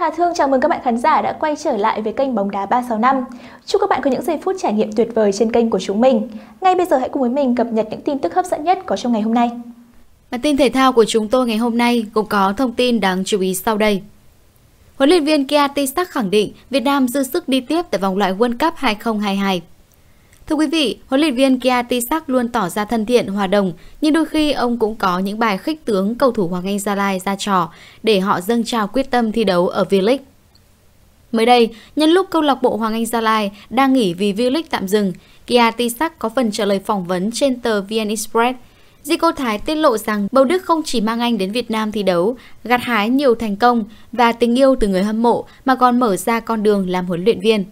Hà Thương chào mừng các bạn khán giả đã quay trở lại với kênh Bóng đá 365. Chúc các bạn có những giây phút trải nghiệm tuyệt vời trên kênh của chúng mình. Ngay bây giờ hãy cùng với mình cập nhật những tin tức hấp dẫn nhất có trong ngày hôm nay. Bản tin thể thao của chúng tôi ngày hôm nay cũng có thông tin đáng chú ý sau đây. Huấn luyện viên Kia Tisak khẳng định Việt Nam dư sức đi tiếp tại vòng loại World Cup 2022. Thưa quý vị, huấn luyện viên Kiatisak luôn tỏ ra thân thiện, hòa đồng, nhưng đôi khi ông cũng có những bài khích tướng cầu thủ Hoàng Anh Gia Lai ra trò để họ dâng trào quyết tâm thi đấu ở V-League. Mới đây, nhân lúc câu lạc bộ Hoàng Anh Gia Lai đang nghỉ vì V-League tạm dừng, Kiatisak có phần trả lời phỏng vấn trên tờ VN Express. Zico Thái tiết lộ rằng Bầu Đức không chỉ mang anh đến Việt Nam thi đấu, gặt hái nhiều thành công và tình yêu từ người hâm mộ mà còn mở ra con đường làm huấn luyện viên.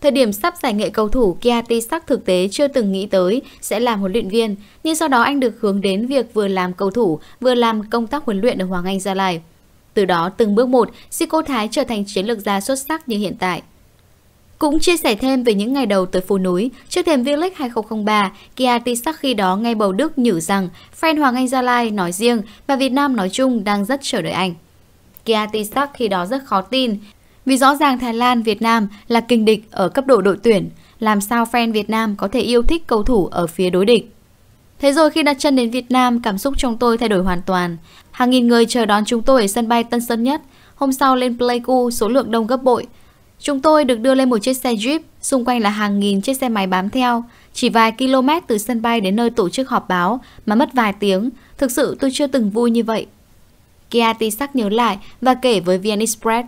Thời điểm sắp giải nghệ cầu thủ, Kiati sắc thực tế chưa từng nghĩ tới sẽ làm huấn luyện viên, nhưng sau đó anh được hướng đến việc vừa làm cầu thủ, vừa làm công tác huấn luyện ở Hoàng Anh Gia Lai. Từ đó, từng bước một, Sico Thái trở thành chiến lược gia xuất sắc như hiện tại. Cũng chia sẻ thêm về những ngày đầu tới phố núi, trước thềm V-League 2003, Kiati sắc khi đó ngay bầu Đức nhử rằng fan Hoàng Anh Gia Lai nói riêng và Việt Nam nói chung đang rất chờ đợi anh. Kiati sắc khi đó rất khó tin vì rõ ràng Thái Lan, Việt Nam là kinh địch ở cấp độ đội tuyển, làm sao fan Việt Nam có thể yêu thích cầu thủ ở phía đối địch. Thế rồi khi đặt chân đến Việt Nam, cảm xúc trong tôi thay đổi hoàn toàn. Hàng nghìn người chờ đón chúng tôi ở sân bay Tân Sơn Nhất. Hôm sau lên Pleiku, số lượng đông gấp bội. Chúng tôi được đưa lên một chiếc xe Jeep, xung quanh là hàng nghìn chiếc xe máy bám theo. Chỉ vài km từ sân bay đến nơi tổ chức họp báo mà mất vài tiếng, thực sự tôi chưa từng vui như vậy. Kia Tisak nhớ lại và kể với VN Express.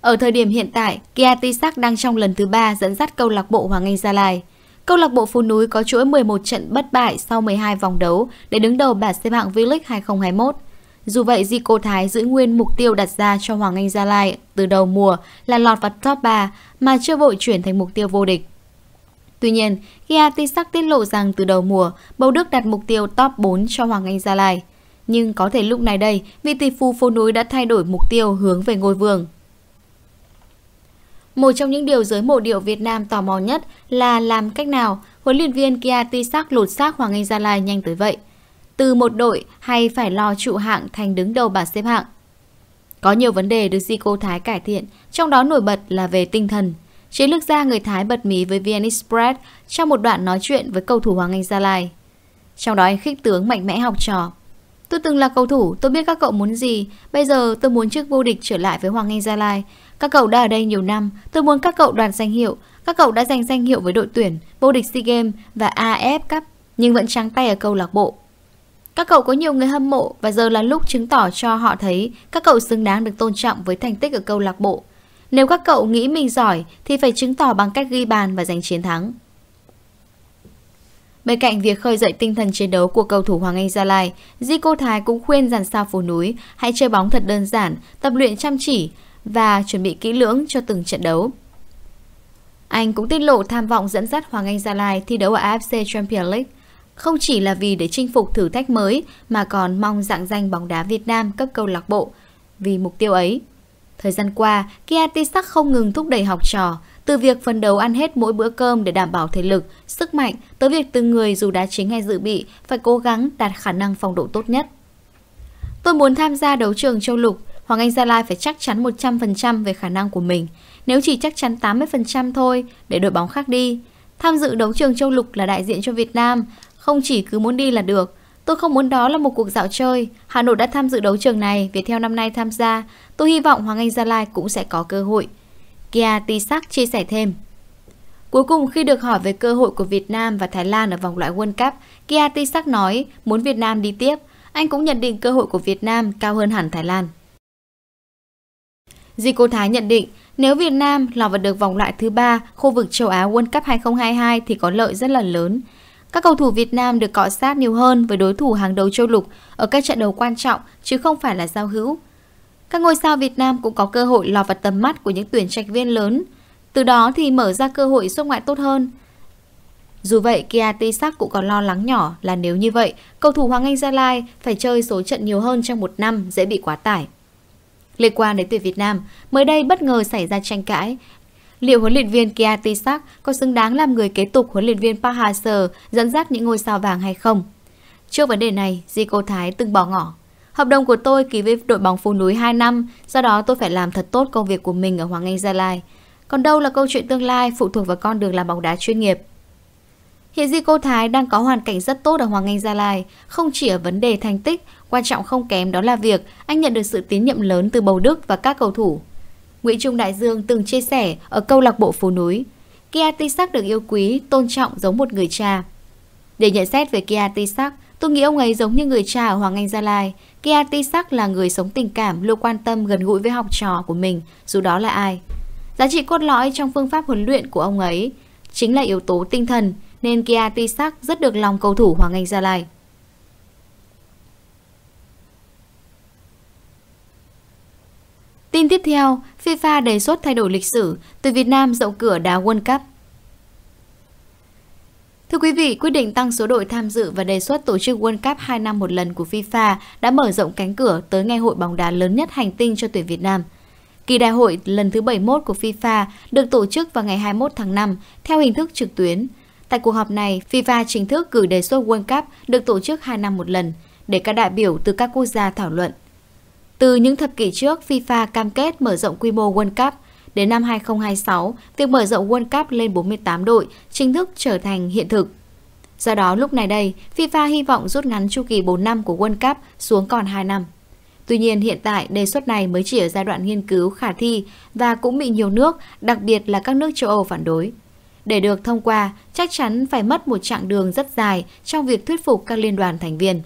Ở thời điểm hiện tại, Kia Tisak đang trong lần thứ 3 dẫn dắt câu lạc bộ Hoàng Anh Gia Lai. Câu lạc bộ Phú Núi có chuỗi 11 trận bất bại sau 12 vòng đấu để đứng đầu bảng xếp hạng V-League 2021. Dù vậy, Zico Thái giữ nguyên mục tiêu đặt ra cho Hoàng Anh Gia Lai từ đầu mùa là lọt vào top 3 mà chưa vội chuyển thành mục tiêu vô địch. Tuy nhiên, Gia Tisak tiết lộ rằng từ đầu mùa, Bầu Đức đặt mục tiêu top 4 cho Hoàng Anh Gia Lai. Nhưng có thể lúc này đây, vị tỷ phú phố núi đã thay đổi mục tiêu hướng về ngôi vương. Một trong những điều giới mộ điệu Việt Nam tò mò nhất là làm cách nào huấn luyện viên Kiati Sắc lột xác Hoàng Anh Gia Lai nhanh tới vậy. Từ một đội hay phải lo trụ hạng thành đứng đầu bảng xếp hạng. Có nhiều vấn đề được Zico Thái cải thiện, trong đó nổi bật là về tinh thần. Chiến lược gia người Thái bật mí với VN Express trong một đoạn nói chuyện với cầu thủ Hoàng Anh Gia Lai. Trong đó anh khích tướng mạnh mẽ học trò Tôi từng là cầu thủ, tôi biết các cậu muốn gì. Bây giờ tôi muốn chức vô địch trở lại với Hoàng Anh Gia Lai. Các cậu đã ở đây nhiều năm, tôi muốn các cậu đoạt danh hiệu. Các cậu đã giành danh hiệu với đội tuyển, vô địch SEA Games và AF Cup, nhưng vẫn trắng tay ở câu lạc bộ. Các cậu có nhiều người hâm mộ và giờ là lúc chứng tỏ cho họ thấy các cậu xứng đáng được tôn trọng với thành tích ở câu lạc bộ. Nếu các cậu nghĩ mình giỏi thì phải chứng tỏ bằng cách ghi bàn và giành chiến thắng. Bên cạnh việc khơi dậy tinh thần chiến đấu của cầu thủ Hoàng Anh Gia Lai, Di Cô Thái cũng khuyên dàn sao phố núi hãy chơi bóng thật đơn giản, tập luyện chăm chỉ và chuẩn bị kỹ lưỡng cho từng trận đấu. Anh cũng tiết lộ tham vọng dẫn dắt Hoàng Anh Gia Lai thi đấu ở AFC Champions League. Không chỉ là vì để chinh phục thử thách mới mà còn mong dạng danh bóng đá Việt Nam cấp câu lạc bộ vì mục tiêu ấy. Thời gian qua, Kia Tisak không ngừng thúc đẩy học trò, từ việc phấn đấu ăn hết mỗi bữa cơm để đảm bảo thể lực, sức mạnh, tới việc từng người dù đá chính hay dự bị phải cố gắng đạt khả năng phòng độ tốt nhất. Tôi muốn tham gia đấu trường châu lục, Hoàng Anh Gia Lai phải chắc chắn 100% về khả năng của mình. Nếu chỉ chắc chắn 80% thôi, để đội bóng khác đi. Tham dự đấu trường châu lục là đại diện cho Việt Nam, không chỉ cứ muốn đi là được. Tôi không muốn đó là một cuộc dạo chơi. Hà Nội đã tham dự đấu trường này, Việt theo năm nay tham gia. Tôi hy vọng Hoàng Anh Gia Lai cũng sẽ có cơ hội. Kia Tisak chia sẻ thêm. Cuối cùng khi được hỏi về cơ hội của Việt Nam và Thái Lan ở vòng loại World Cup, Kia Tisak nói muốn Việt Nam đi tiếp. Anh cũng nhận định cơ hội của Việt Nam cao hơn hẳn Thái Lan. Di Cô Thái nhận định nếu Việt Nam lọt vào được vòng loại thứ ba khu vực châu Á World Cup 2022 thì có lợi rất là lớn. Các cầu thủ Việt Nam được cọ sát nhiều hơn với đối thủ hàng đầu châu lục ở các trận đấu quan trọng chứ không phải là giao hữu. Các ngôi sao Việt Nam cũng có cơ hội lọt vào tầm mắt của những tuyển trạch viên lớn, từ đó thì mở ra cơ hội xuất ngoại tốt hơn. Dù vậy, Kia Tisak cũng còn lo lắng nhỏ là nếu như vậy, cầu thủ Hoàng Anh Gia Lai phải chơi số trận nhiều hơn trong một năm dễ bị quá tải. Liên quan đến tuyển Việt Nam, mới đây bất ngờ xảy ra tranh cãi. Liệu huấn luyện viên Kia Tisak có xứng đáng làm người kế tục huấn luyện viên Park Hang-seo dẫn dắt những ngôi sao vàng hay không? Trước vấn đề này, Di Zico Thái từng bỏ ngỏ. Hợp đồng của tôi ký với đội bóng phố núi 2 năm, do đó tôi phải làm thật tốt công việc của mình ở Hoàng Anh Gia Lai. Còn đâu là câu chuyện tương lai phụ thuộc vào con đường làm bóng đá chuyên nghiệp. Hiện Di Cô Thái đang có hoàn cảnh rất tốt ở Hoàng Anh Gia Lai, không chỉ ở vấn đề thành tích, quan trọng không kém đó là việc anh nhận được sự tín nhiệm lớn từ Bầu Đức và các cầu thủ. Nguyễn Trung Đại Dương từng chia sẻ ở câu lạc bộ phố núi, Kia Tisak được yêu quý, tôn trọng giống một người cha. Để nhận xét về Kia Tisak, tôi nghĩ ông ấy giống như người cha ở Hoàng Anh Gia Lai, Kia Tisak là người sống tình cảm, luôn quan tâm gần gũi với học trò của mình, dù đó là ai. Giá trị cốt lõi trong phương pháp huấn luyện của ông ấy chính là yếu tố tinh thần, nên Kia Tisak rất được lòng cầu thủ Hoàng Anh Gia Lai. Tin tiếp theo, FIFA đề xuất thay đổi lịch sử từ Việt Nam rộng cửa đá World Cup. Thưa quý vị, quyết định tăng số đội tham dự và đề xuất tổ chức World Cup 2 năm một lần của FIFA đã mở rộng cánh cửa tới ngày hội bóng đá lớn nhất hành tinh cho tuyển Việt Nam. Kỳ đại hội lần thứ 71 của FIFA được tổ chức vào ngày 21 tháng 5 theo hình thức trực tuyến. Tại cuộc họp này, FIFA chính thức gửi đề xuất World Cup được tổ chức 2 năm một lần để các đại biểu từ các quốc gia thảo luận. Từ những thập kỷ trước, FIFA cam kết mở rộng quy mô World Cup Đến năm 2026, việc mở rộng World Cup lên 48 đội chính thức trở thành hiện thực. Do đó, lúc này đây, FIFA hy vọng rút ngắn chu kỳ 4 năm của World Cup xuống còn 2 năm. Tuy nhiên, hiện tại đề xuất này mới chỉ ở giai đoạn nghiên cứu khả thi và cũng bị nhiều nước, đặc biệt là các nước châu Âu phản đối. Để được thông qua, chắc chắn phải mất một chặng đường rất dài trong việc thuyết phục các liên đoàn thành viên.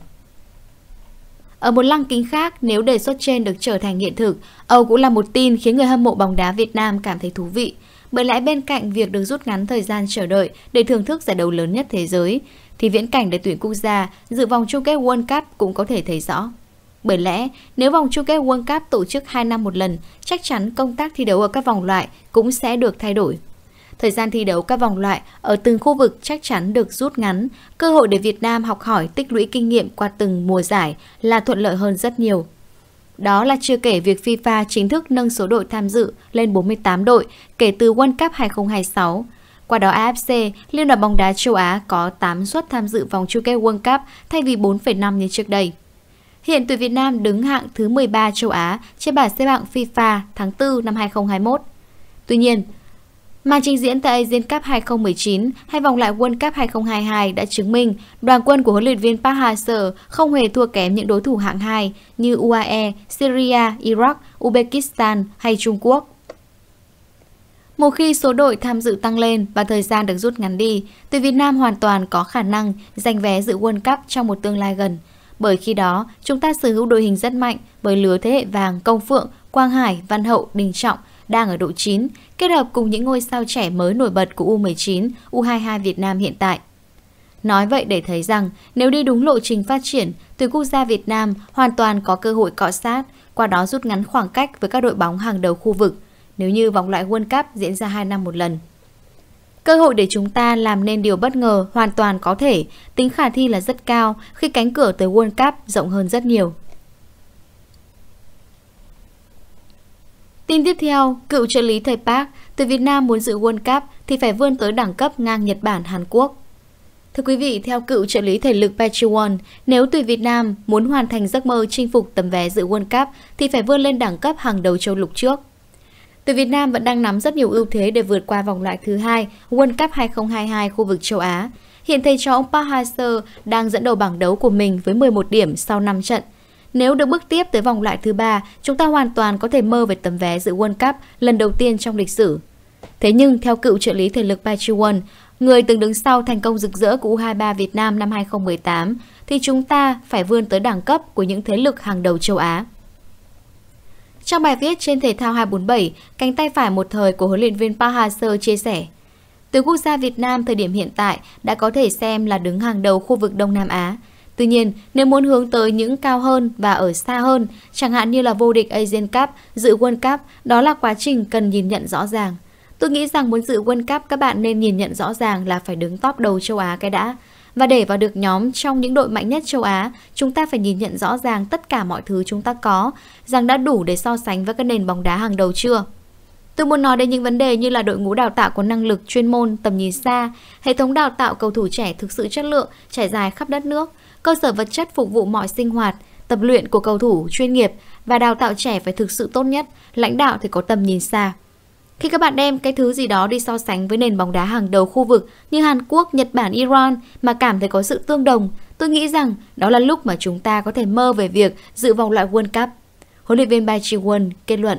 Ở một lăng kính khác, nếu đề xuất trên được trở thành hiện thực, Âu cũng là một tin khiến người hâm mộ bóng đá Việt Nam cảm thấy thú vị. Bởi lẽ bên cạnh việc được rút ngắn thời gian chờ đợi để thưởng thức giải đấu lớn nhất thế giới, thì viễn cảnh để tuyển quốc gia dự vòng chung kết World Cup cũng có thể thấy rõ. Bởi lẽ, nếu vòng chung kết World Cup tổ chức 2 năm một lần, chắc chắn công tác thi đấu ở các vòng loại cũng sẽ được thay đổi. Thời gian thi đấu các vòng loại ở từng khu vực chắc chắn được rút ngắn, cơ hội để Việt Nam học hỏi tích lũy kinh nghiệm qua từng mùa giải là thuận lợi hơn rất nhiều. Đó là chưa kể việc FIFA chính thức nâng số đội tham dự lên 48 đội kể từ World Cup 2026. Qua đó AFC, Liên đoàn bóng đá châu Á có 8 suất tham dự vòng chung kết World Cup thay vì 4,5 như trước đây. Hiện tuyển Việt Nam đứng hạng thứ 13 châu Á trên bảng xếp hạng FIFA tháng 4 năm 2021. Tuy nhiên, Màn trình diễn tại Asian Cup 2019 hay vòng loại World Cup 2022 đã chứng minh đoàn quân của huấn luyện viên Park Hang-seo không hề thua kém những đối thủ hạng 2 như UAE, Syria, Iraq, Uzbekistan hay Trung Quốc. Một khi số đội tham dự tăng lên và thời gian được rút ngắn đi, tuyển Việt Nam hoàn toàn có khả năng giành vé dự World Cup trong một tương lai gần. Bởi khi đó, chúng ta sở hữu đội hình rất mạnh bởi lứa thế hệ vàng Công Phượng, Quang Hải, Văn Hậu, Đình Trọng đang ở độ chín, kết hợp cùng những ngôi sao trẻ mới nổi bật của U19, U22 Việt Nam hiện tại. Nói vậy để thấy rằng nếu đi đúng lộ trình phát triển, tuyển quốc gia Việt Nam hoàn toàn có cơ hội cọ sát, qua đó rút ngắn khoảng cách với các đội bóng hàng đầu khu vực, nếu như vòng loại World Cup diễn ra 2 năm một lần. Cơ hội để chúng ta làm nên điều bất ngờ hoàn toàn có thể, tính khả thi là rất cao khi cánh cửa tới World Cup rộng hơn rất nhiều. Tin tiếp theo, cựu trợ lý thầy Park từ Việt Nam muốn dự World Cup thì phải vươn tới đẳng cấp ngang Nhật Bản, Hàn Quốc. Thưa quý vị, theo cựu trợ lý thể lực Petriwon, nếu tuyển Việt Nam muốn hoàn thành giấc mơ chinh phục tấm vé dự World Cup thì phải vươn lên đẳng cấp hàng đầu châu lục trước. Tuyển Việt Nam vẫn đang nắm rất nhiều ưu thế để vượt qua vòng loại thứ hai World Cup 2022 khu vực châu Á. Hiện thầy trò ông Park Hang-seo đang dẫn đầu bảng đấu của mình với 11 điểm sau 5 trận – nếu được bước tiếp tới vòng loại thứ ba, chúng ta hoàn toàn có thể mơ về tấm vé dự World Cup lần đầu tiên trong lịch sử. Thế nhưng, theo cựu trợ lý thể lực Patrick Won, người từng đứng sau thành công rực rỡ của U23 Việt Nam năm 2018, thì chúng ta phải vươn tới đẳng cấp của những thế lực hàng đầu châu Á. Trong bài viết trên Thể thao 247, cánh tay phải một thời của huấn luyện viên Park Hang-seo chia sẻ, từ quốc gia Việt Nam thời điểm hiện tại đã có thể xem là đứng hàng đầu khu vực Đông Nam Á, Tuy nhiên, nếu muốn hướng tới những cao hơn và ở xa hơn, chẳng hạn như là vô địch Asian Cup, dự World Cup, đó là quá trình cần nhìn nhận rõ ràng. Tôi nghĩ rằng muốn dự World Cup các bạn nên nhìn nhận rõ ràng là phải đứng top đầu châu Á cái đã. Và để vào được nhóm trong những đội mạnh nhất châu Á, chúng ta phải nhìn nhận rõ ràng tất cả mọi thứ chúng ta có, rằng đã đủ để so sánh với các nền bóng đá hàng đầu chưa. Tôi muốn nói đến những vấn đề như là đội ngũ đào tạo có năng lực chuyên môn, tầm nhìn xa, hệ thống đào tạo cầu thủ trẻ thực sự chất lượng, trải dài khắp đất nước, cơ sở vật chất phục vụ mọi sinh hoạt, tập luyện của cầu thủ chuyên nghiệp và đào tạo trẻ phải thực sự tốt nhất, lãnh đạo thì có tầm nhìn xa. Khi các bạn đem cái thứ gì đó đi so sánh với nền bóng đá hàng đầu khu vực như Hàn Quốc, Nhật Bản, Iran mà cảm thấy có sự tương đồng, tôi nghĩ rằng đó là lúc mà chúng ta có thể mơ về việc dự vòng loại World Cup. Huấn luyện viên Bai Chi-won kết luận.